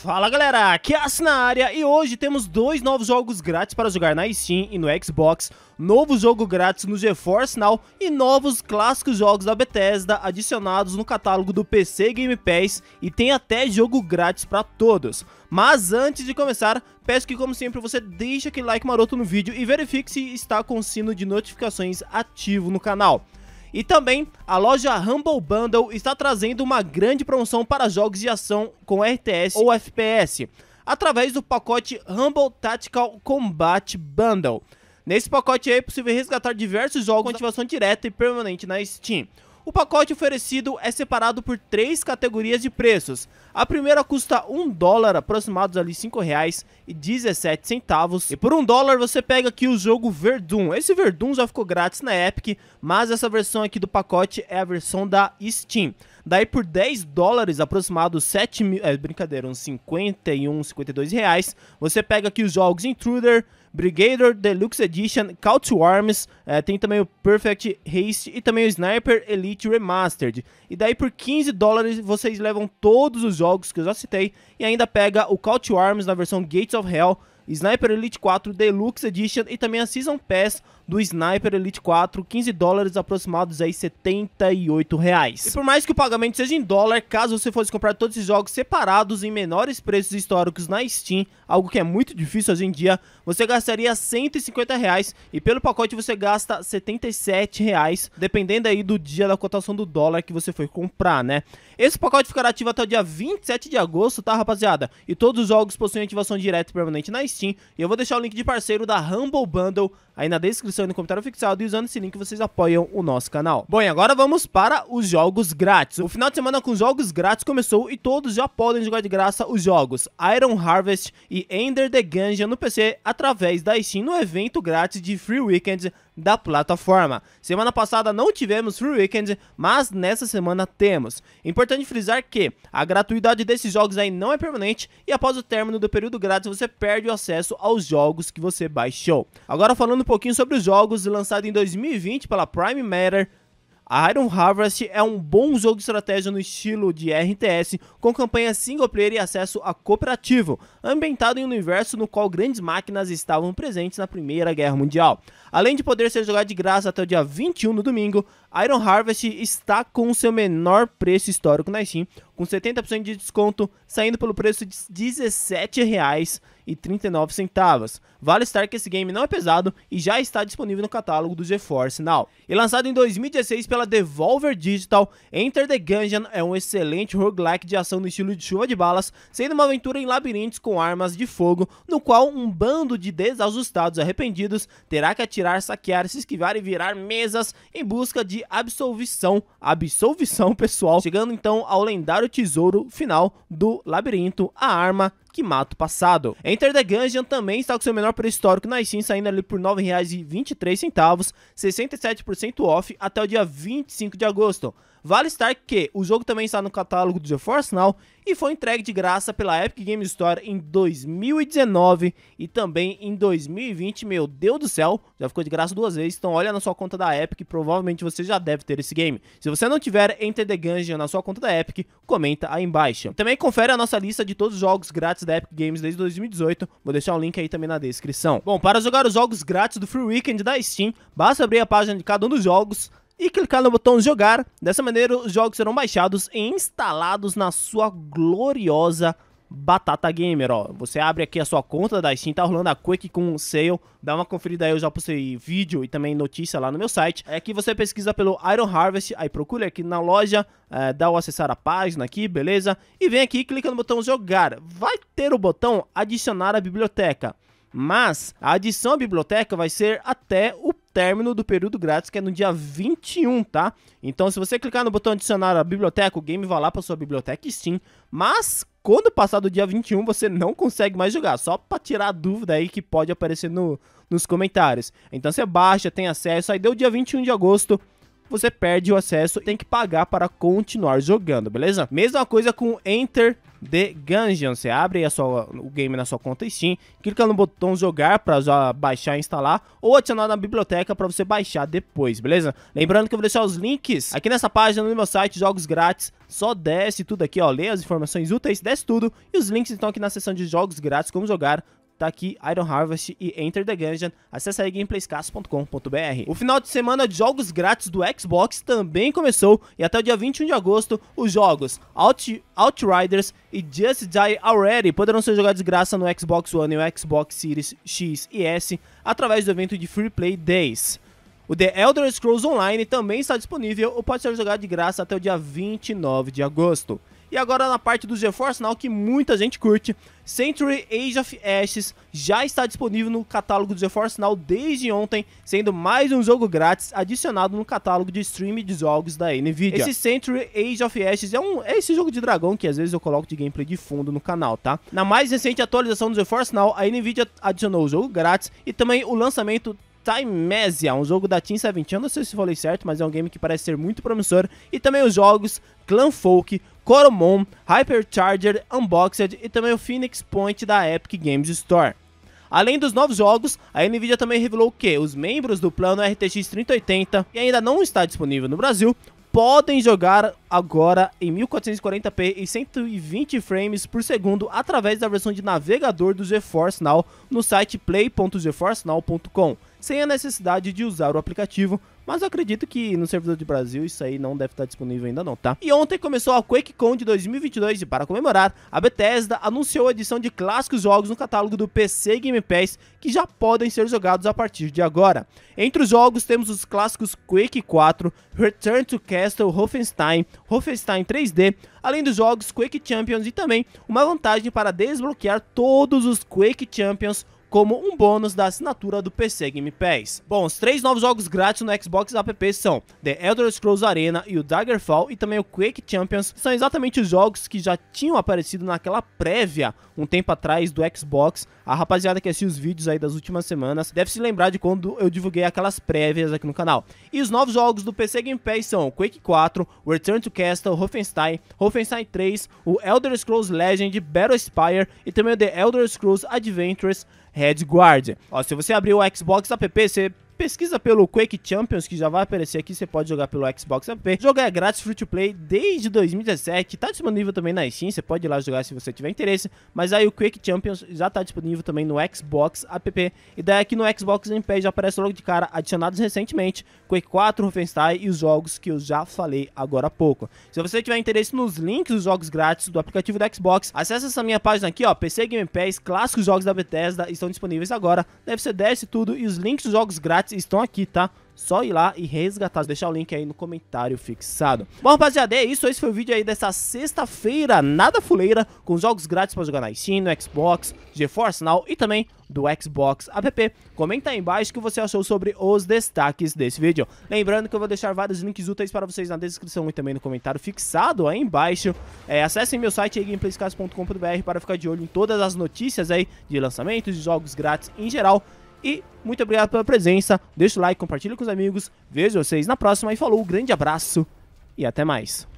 Fala galera, aqui é As na área e hoje temos dois novos jogos grátis para jogar na Steam e no Xbox, novo jogo grátis no GeForce Now e novos clássicos jogos da Bethesda adicionados no catálogo do PC Game Pass e tem até jogo grátis para todos. Mas antes de começar, peço que como sempre você deixe aquele like maroto no vídeo e verifique se está com o sino de notificações ativo no canal. E também a loja Humble Bundle está trazendo uma grande promoção para jogos de ação com RTS ou FPS, através do pacote Humble Tactical Combat Bundle. Nesse pacote é possível resgatar diversos jogos com ativação direta e permanente na Steam. O pacote oferecido é separado por três categorias de preços. A primeira custa 1 dólar, aproximados ali 5 reais e 17 centavos. E por 1 dólar você pega aqui o jogo Verdun. Esse Verdun já ficou grátis na Epic, mas essa versão aqui do pacote é a versão da Steam. Daí por 10 dólares, aproximados 7 mil, é brincadeira, uns 51, 52 reais, você pega aqui os jogos Intruder, Brigadier Deluxe Edition, Call to Arms, é, tem também o Perfect Haste e também o Sniper Elite Remastered. E daí por 15 dólares vocês levam todos os jogos que eu já citei e ainda pega o Call to Arms na versão Gates of Hell Sniper Elite 4 Deluxe Edition e também a Season Pass do Sniper Elite 4, 15 dólares aproximados aí 78 reais. E por mais que o pagamento seja em dólar, caso você fosse comprar todos esses jogos separados em menores preços históricos na Steam, algo que é muito difícil hoje em dia, você gastaria 150 reais e pelo pacote você gasta 77 reais, dependendo aí do dia da cotação do dólar que você foi comprar, né? Esse pacote ficará ativo até o dia 27 de agosto, tá rapaziada? E todos os jogos possuem ativação direta e permanente na Steam, Steam. E eu vou deixar o link de parceiro da Humble Bundle aí na descrição e no comentário fixado. E usando esse link vocês apoiam o nosso canal. Bom, e agora vamos para os jogos grátis. O final de semana com jogos grátis começou e todos já podem jogar de graça os jogos Iron Harvest e Ender the Gungeon no PC através da Steam no evento grátis de Free Weekend da plataforma. Semana passada não tivemos Free Weekend, mas nessa semana temos. Importante frisar que a gratuidade desses jogos aí não é permanente e após o término do período grátis você perde o acesso aos jogos que você baixou. Agora falando um pouquinho sobre os jogos lançados em 2020 pela Prime Matter, Iron Harvest é um bom jogo de estratégia no estilo de RTS, com campanha single player e acesso a cooperativo, ambientado em um universo no qual grandes máquinas estavam presentes na Primeira Guerra Mundial. Além de poder ser jogado de graça até o dia 21 no domingo, Iron Harvest está com o seu menor preço histórico na Steam, com 70% de desconto, saindo pelo preço de R$ 17,39. Vale estar que esse game não é pesado e já está disponível no catálogo do GeForce Now. E lançado em 2016 pela Devolver Digital, Enter the Gungeon é um excelente roguelike de ação no estilo de chuva de balas, sendo uma aventura em labirintos com armas de fogo, no qual um bando de desajustados arrependidos terá que atirar, saquear, se esquivar e virar mesas em busca de absolvição, absolvição pessoal, chegando então ao lendário o tesouro final do labirinto, a arma que mata o passado. Enter the Gungeon também está com seu menor preço histórico na Steam, saindo ali por R$ 9,23, 67% off até o dia 25 de agosto. Vale estar que o jogo também está no catálogo do GeForce Now e foi entregue de graça pela Epic Game Store em 2019 e também em 2020. Meu Deus do céu, já ficou de graça duas vezes. Então olha na sua conta da Epic, provavelmente você já deve ter esse game. Se você não tiver Enter the Gungeon na sua conta da Epic, comenta aí embaixo. Também confere a nossa lista de todos os jogos grátis da Epic Games desde 2018. Vou deixar um link aí também na descrição. Bom, para jogar os jogos grátis do Free Weekend da Steam, basta abrir a página de cada um dos jogos, e clicar no botão jogar. Dessa maneira, os jogos serão baixados e instalados na sua gloriosa Batata Gamer, ó. Você abre aqui a sua conta da Steam, tá rolando a Quake com o sale. Dá uma conferida aí, eu já postei vídeo e também notícia lá no meu site. É que você pesquisa pelo Iron Harvest, aí procura aqui na loja, é, dá o acessar a página aqui, beleza? E vem aqui, clica no botão jogar. Vai ter o botão adicionar a biblioteca. Mas a adição à biblioteca vai ser até o término do período grátis, que é no dia 21, tá? Então, se você clicar no botão adicionar a biblioteca, o game vai lá para sua biblioteca e sim. Mas quando passar do dia 21, você não consegue mais jogar. Só para tirar a dúvida aí que pode aparecer no, nos comentários. Então você baixa, tem acesso, aí deu dia 21 de agosto, você perde o acesso e tem que pagar para continuar jogando, beleza? Mesma coisa com Enter The Gungeon. Você abre a sua, o game na sua conta Steam, clica no botão jogar para já baixar e instalar ou adicionar na biblioteca para você baixar depois, beleza? Lembrando que eu vou deixar os links aqui nessa página no meu site, jogos grátis. Só desce tudo aqui, ó, lê as informações úteis, desce tudo e os links estão aqui na seção de jogos grátis, como jogar tá aqui Iron Harvest e Enter the Gungeon. Acesse aí O final de semana de jogos grátis do Xbox também começou e até o dia 21 de agosto os jogos Out, Outriders e Just Die Already poderão ser jogados de graça no Xbox One e o Xbox Series X e S através do evento de Free Play Days. O The Elder Scrolls Online também está disponível ou pode ser jogado de graça até o dia 29 de agosto. E agora na parte do GeForce Now, que muita gente curte, Century Age of Ashes já está disponível no catálogo do GeForce Now desde ontem, sendo mais um jogo grátis adicionado no catálogo de stream de jogos da Nvidia. Esse Century Age of Ashes é, um, é esse jogo de dragão que às vezes eu coloco de gameplay de fundo no canal, tá? Na mais recente atualização do GeForce Now, a Nvidia adicionou o jogo grátis e também o lançamento Timezia, um jogo da Team 17, eu não sei se falei certo, mas é um game que parece ser muito promissor, e também os jogos Clan Folk, Coromon, Hypercharger, Unboxed e também o Phoenix Point da Epic Games Store. Além dos novos jogos, a Nvidia também revelou que os membros do plano RTX 3080, que ainda não está disponível no Brasil, podem jogar agora em 1440p e 120 frames por segundo através da versão de navegador do GeForce Now no site play.geforcenow.com, sem a necessidade de usar o aplicativo mas eu acredito que no servidor de Brasil isso aí não deve estar disponível ainda não, tá? E ontem começou a QuakeCon de 2022 e para comemorar, a Bethesda anunciou a edição de clássicos jogos no catálogo do PC Game Pass que já podem ser jogados a partir de agora. Entre os jogos temos os clássicos Quake 4, Return to Castle Wolfenstein, Wolfenstein 3D, além dos jogos Quake Champions e também uma vantagem para desbloquear todos os Quake Champions como um bônus da assinatura do PC Game Pass. Bom, os três novos jogos grátis no Xbox App são The Elder Scrolls Arena e o Daggerfall e também o Quake Champions, são exatamente os jogos que já tinham aparecido naquela prévia um tempo atrás do Xbox. A rapaziada que assistiu os vídeos aí das últimas semanas deve se lembrar de quando eu divulguei aquelas prévias aqui no canal. E os novos jogos do PC Game Pass são Quake 4, Return to Castle, Wolfenstein, Wolfenstein 3, o Elder Scrolls Legend, Battle Spire e também o The Elder Scrolls Adventures Red Guardian. Ó, se você abrir o Xbox app, você pesquisa pelo Quake Champions, que já vai aparecer aqui, você pode jogar pelo Xbox app. O jogo é grátis, free to play, desde 2017, tá disponível também na Steam, você pode ir lá jogar se você tiver interesse, mas aí o Quake Champions já tá disponível também no Xbox app, e daí aqui no Xbox Game Pass já aparece logo de cara adicionados recentemente, Quake 4, Wolfenstein e os jogos que eu já falei agora há pouco. Se você tiver interesse nos links dos jogos grátis do aplicativo da Xbox, acesse essa minha página aqui, ó, PC Game Pass, clássicos jogos da Bethesda estão disponíveis agora, deve ser desce tudo e os links dos jogos grátis estão aqui, tá? Só ir lá e resgatar, deixar o link aí no comentário fixado. Bom, rapaziada, é isso. Esse foi o vídeo aí dessa sexta-feira, nada fuleira, com jogos grátis para jogar na Steam, no Xbox, GeForce Now e também do Xbox app. Comenta aí embaixo o que você achou sobre os destaques desse vídeo. Lembrando que eu vou deixar vários links úteis para vocês na descrição e também no comentário fixado aí embaixo. É, acessem meu site gameplayscas.com.br para ficar de olho em todas as notícias aí de lançamentos, de jogos grátis em geral. E muito obrigado pela presença. Deixa o like, compartilha com os amigos. Vejo vocês na próxima e falou, grande abraço e até mais.